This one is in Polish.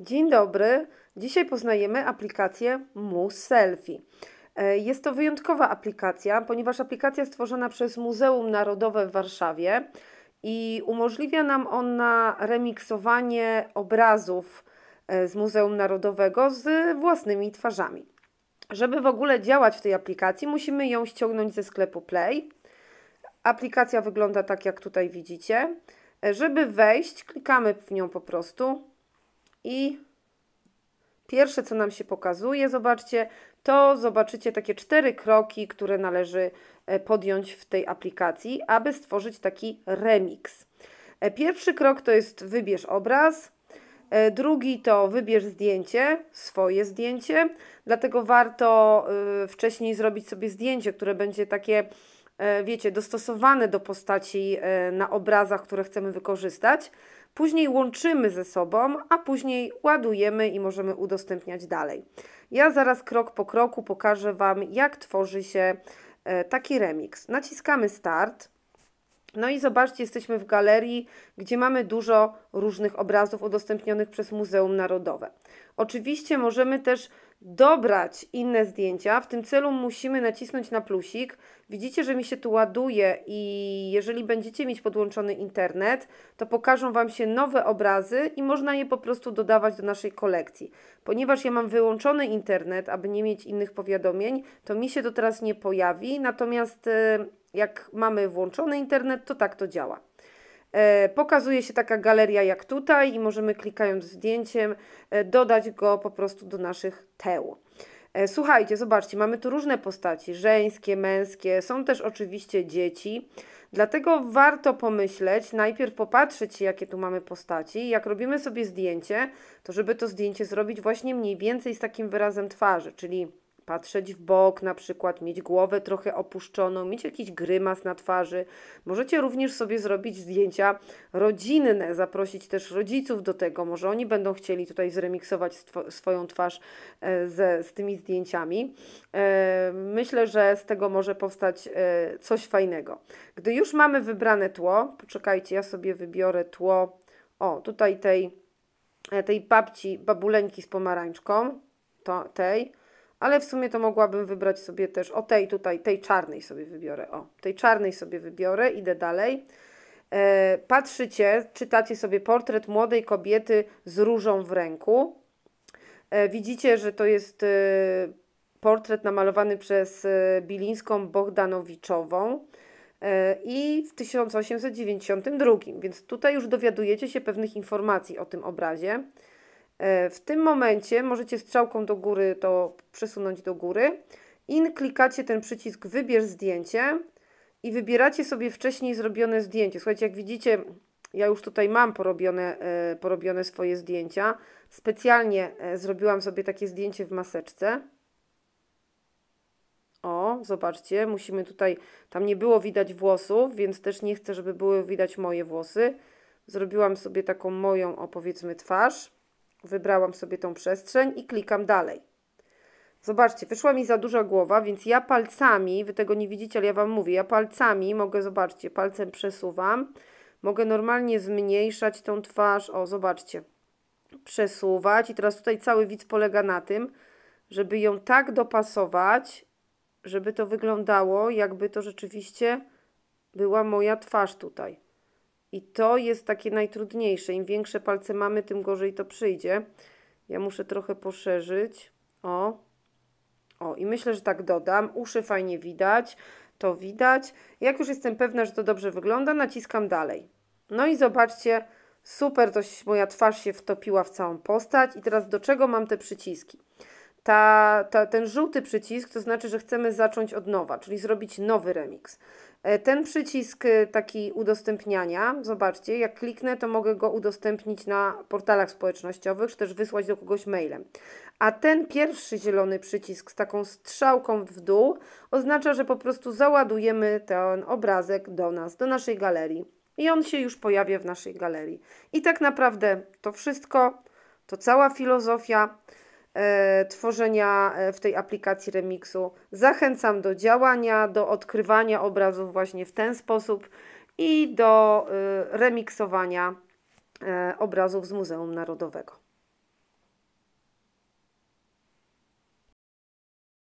Dzień dobry. Dzisiaj poznajemy aplikację Mu Selfie. E, jest to wyjątkowa aplikacja, ponieważ aplikacja stworzona przez Muzeum Narodowe w Warszawie i umożliwia nam ona remiksowanie obrazów e, z Muzeum Narodowego z własnymi twarzami. Żeby w ogóle działać w tej aplikacji, musimy ją ściągnąć ze sklepu Play. Aplikacja wygląda tak, jak tutaj widzicie. E, żeby wejść, klikamy w nią po prostu, i pierwsze, co nam się pokazuje, zobaczcie, to zobaczycie takie cztery kroki, które należy e, podjąć w tej aplikacji, aby stworzyć taki remix. E, pierwszy krok to jest wybierz obraz, e, drugi to wybierz zdjęcie, swoje zdjęcie, dlatego warto wcześniej zrobić sobie zdjęcie, które będzie takie, wiecie, dostosowane do postaci na obrazach, które chcemy wykorzystać. Później łączymy ze sobą, a później ładujemy i możemy udostępniać dalej. Ja zaraz krok po kroku pokażę Wam, jak tworzy się e, taki remix. Naciskamy start. No i zobaczcie, jesteśmy w galerii, gdzie mamy dużo różnych obrazów udostępnionych przez Muzeum Narodowe. Oczywiście możemy też dobrać inne zdjęcia. W tym celu musimy nacisnąć na plusik. Widzicie, że mi się tu ładuje i jeżeli będziecie mieć podłączony internet, to pokażą Wam się nowe obrazy i można je po prostu dodawać do naszej kolekcji. Ponieważ ja mam wyłączony internet, aby nie mieć innych powiadomień, to mi się to teraz nie pojawi, natomiast y, jak mamy włączony internet, to tak to działa. E, pokazuje się taka galeria jak tutaj i możemy klikając zdjęciem e, dodać go po prostu do naszych teł. E, słuchajcie, zobaczcie, mamy tu różne postaci, żeńskie, męskie, są też oczywiście dzieci, dlatego warto pomyśleć, najpierw popatrzeć, jakie tu mamy postaci. Jak robimy sobie zdjęcie, to żeby to zdjęcie zrobić właśnie mniej więcej z takim wyrazem twarzy, czyli patrzeć w bok na przykład, mieć głowę trochę opuszczoną, mieć jakiś grymas na twarzy. Możecie również sobie zrobić zdjęcia rodzinne, zaprosić też rodziców do tego, może oni będą chcieli tutaj zremiksować stwo, swoją twarz e, ze, z tymi zdjęciami. E, myślę, że z tego może powstać e, coś fajnego. Gdy już mamy wybrane tło, poczekajcie, ja sobie wybiorę tło, o tutaj tej, tej babci, babuleńki z pomarańczką, to, tej, ale w sumie to mogłabym wybrać sobie też, o tej tutaj, tej czarnej sobie wybiorę, o, tej czarnej sobie wybiorę, idę dalej. E, patrzycie, czytacie sobie portret młodej kobiety z różą w ręku. E, widzicie, że to jest e, portret namalowany przez e, Bilińską Bohdanowiczową e, i w 1892, więc tutaj już dowiadujecie się pewnych informacji o tym obrazie. E, w tym momencie możecie strzałką do góry to przesunąć do góry. In klikacie ten przycisk wybierz zdjęcie i wybieracie sobie wcześniej zrobione zdjęcie. Słuchajcie, jak widzicie, ja już tutaj mam porobione, e, porobione swoje zdjęcia. Specjalnie e, zrobiłam sobie takie zdjęcie w maseczce. O, zobaczcie, musimy tutaj, tam nie było widać włosów, więc też nie chcę, żeby były widać moje włosy. Zrobiłam sobie taką moją, opowiedzmy powiedzmy, twarz. Wybrałam sobie tą przestrzeń i klikam dalej. Zobaczcie, wyszła mi za duża głowa, więc ja palcami, wy tego nie widzicie, ale ja wam mówię, ja palcami mogę, zobaczcie, palcem przesuwam. Mogę normalnie zmniejszać tą twarz. O, zobaczcie. Przesuwać i teraz tutaj cały widz polega na tym, żeby ją tak dopasować, żeby to wyglądało, jakby to rzeczywiście była moja twarz tutaj. I to jest takie najtrudniejsze. Im większe palce mamy, tym gorzej to przyjdzie. Ja muszę trochę poszerzyć. O. O, i myślę, że tak dodam. Uszy fajnie widać. To widać. Jak już jestem pewna, że to dobrze wygląda, naciskam dalej. No i zobaczcie, super, to moja twarz się wtopiła w całą postać. I teraz do czego mam te przyciski? Ta, ta, ten żółty przycisk to znaczy, że chcemy zacząć od nowa, czyli zrobić nowy remix. E, ten przycisk e, taki udostępniania, zobaczcie, jak kliknę, to mogę go udostępnić na portalach społecznościowych, czy też wysłać do kogoś mailem. A ten pierwszy zielony przycisk z taką strzałką w dół oznacza, że po prostu załadujemy ten obrazek do nas, do naszej galerii. I on się już pojawia w naszej galerii. I tak naprawdę to wszystko, to cała filozofia. E, tworzenia e, w tej aplikacji remiksu Zachęcam do działania, do odkrywania obrazów właśnie w ten sposób i do e, remiksowania obrazów z Muzeum Narodowego.